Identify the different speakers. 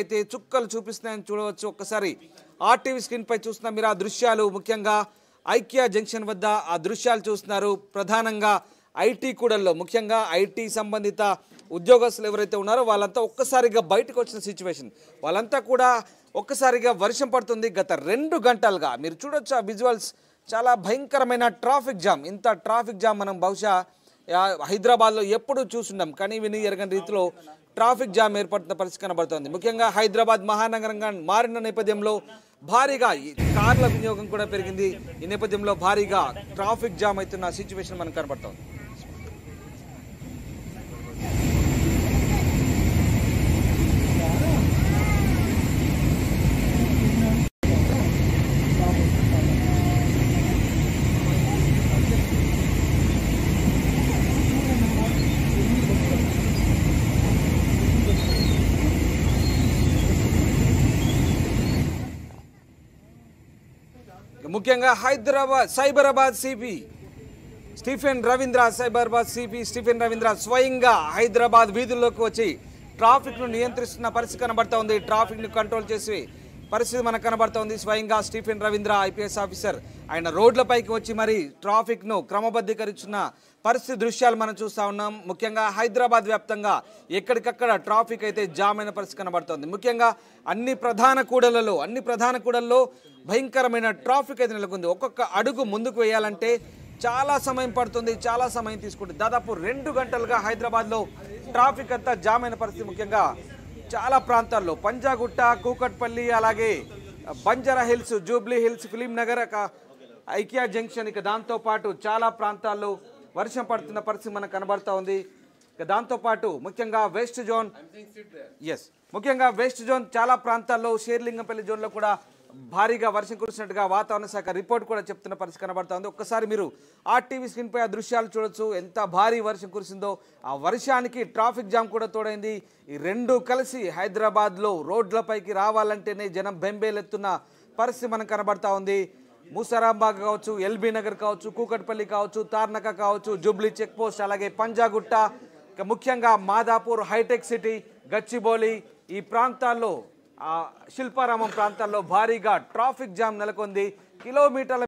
Speaker 1: అయితే చుక్కలు చూపిస్తున్నాయని చూడవచ్చు ఒక్కసారి ఆర్టీవీ స్క్రీన్పై చూస్తున్న మీరు ఆ దృశ్యాలు ముఖ్యంగా ఐక్య జంక్షన్ వద్ద ఆ దృశ్యాలు చూస్తున్నారు ప్రధానంగా ఐటీ కూడల్లో ముఖ్యంగా ఐటీ సంబంధిత ఉద్యోగస్తులు ఎవరైతే ఉన్నారో వాళ్ళంతా ఒక్కసారిగా బయటకు వచ్చిన సిచ్యువేషన్ వాళ్ళంతా కూడా ఒక్కసారిగా వర్షం పడుతుంది గత రెండు గంటలుగా మీరు చూడొచ్చు ఆ విజువల్స్ చాలా భయంకరమైన ట్రాఫిక్ జామ్ ఇంత ట్రాఫిక్ జామ్ మనం బహుశా హైదరాబాద్లో ఎప్పుడు చూసున్నాం కానీ విని ఎరగని రీతిలో ట్రాఫిక్ జామ్ ఏర్పడిన పరిస్థితి కనబడుతోంది ముఖ్యంగా హైదరాబాద్ మహానగరంగా మారిన నేపథ్యంలో భారీగా కార్ల వినియోగం కూడా పెరిగింది ఈ నేపథ్యంలో భారీగా ట్రాఫిక్ జామ్ అవుతున్న సిచ్యువేషన్ మనకు కనబడుతోంది ముఖ్యంగా Hyderabad Cyberabad CP Stephen Ravindra Cyberabad CP Stephen Ravindra స్వయంగా హైదరాబాద్ వీధుల్లోకి వచ్చి ట్రాఫిక్ను నియంత్రిస్తున్న పరిస్థితి కనబడుతూ ఉంది ట్రాఫిక్ను కంట్రోల్ చేసి పరిస్థితి మనకు కనబడుతోంది స్వయంగా స్టీఫెన్ రవీంద్ర ఐపీఎస్ ఆఫీసర్ ఆయన రోడ్లపైకి వచ్చి మరి ట్రాఫిక్ను క్రమబద్ధీకరించిన పరిస్థితి దృశ్యాలు మనం చూస్తూ ఉన్నాం ముఖ్యంగా హైదరాబాద్ వ్యాప్తంగా ఎక్కడికక్కడ ట్రాఫిక్ అయితే జామ్ అయిన పరిస్థితి కనబడుతోంది ముఖ్యంగా అన్ని ప్రధాన కూడలలో అన్ని ప్రధాన కూడల్లో భయంకరమైన ట్రాఫిక్ అయితే నెలకొంది ఒక్కొక్క అడుగు ముందుకు వేయాలంటే చాలా సమయం పడుతుంది చాలా సమయం తీసుకుంటుంది దాదాపు రెండు గంటలుగా హైదరాబాద్లో ట్రాఫిక్ అంతా జామ్ అయిన పరిస్థితి ముఖ్యంగా చాలా ప్రాంతాల్లో పంజాగుట్ట కూకట్పల్లి అలాగే Banjara Hills Jubilee Hills Film Nagar IKEA junction ఇక దాంతోపాటు చాలా ప్రాంతాల్లో వర్షం పడుతున్న పరిస్థితి మనకు కనబడుతూ ఉంది ఇక దాంతోపాటు ముఖ్యంగా వెస్ట్ జోన్ ఎస్ ముఖ్యంగా వెస్ట్ జోన్ చాలా ప్రాంతాల్లో షేర్లింగంపల్లి జోన్లో కూడా భారీగా వర్షం కురిసినట్టుగా వాతావరణ శాఖ రిపోర్ట్ కూడా చెప్తున్న పరిస్థితి ఉంది ఒక్కసారి మీరు ఆ టీవీ స్క్రీన్పై ఆ దృశ్యాలు చూడొచ్చు ఎంత భారీ వర్షం కురిసిందో ఆ వర్షానికి ట్రాఫిక్ జామ్ కూడా తోడైంది ఈ రెండు కలిసి హైదరాబాద్లో రోడ్లపైకి రావాలంటేనే జనం బెంబేలెత్తున్న పరిస్థితి మనకు కనబడతా ఉంది ముసారాంబాగ్ కావచ్చు ఎల్బీ నగర్ కావచ్చు కూకట్పల్లి కావచ్చు తార్నక కావచ్చు జుబ్లీ చెక్పోస్ట్ అలాగే పంజాగుట్ట ఇక ముఖ్యంగా మాదాపూర్ హైటెక్ సిటీ గచ్చిబౌలి ఈ ప్రాంతాల్లో శిల్పారామం ప్రాంతాల్లో భారీగా ట్రాఫిక్ జామ్ నెలకొంది కిలోమీటర్ల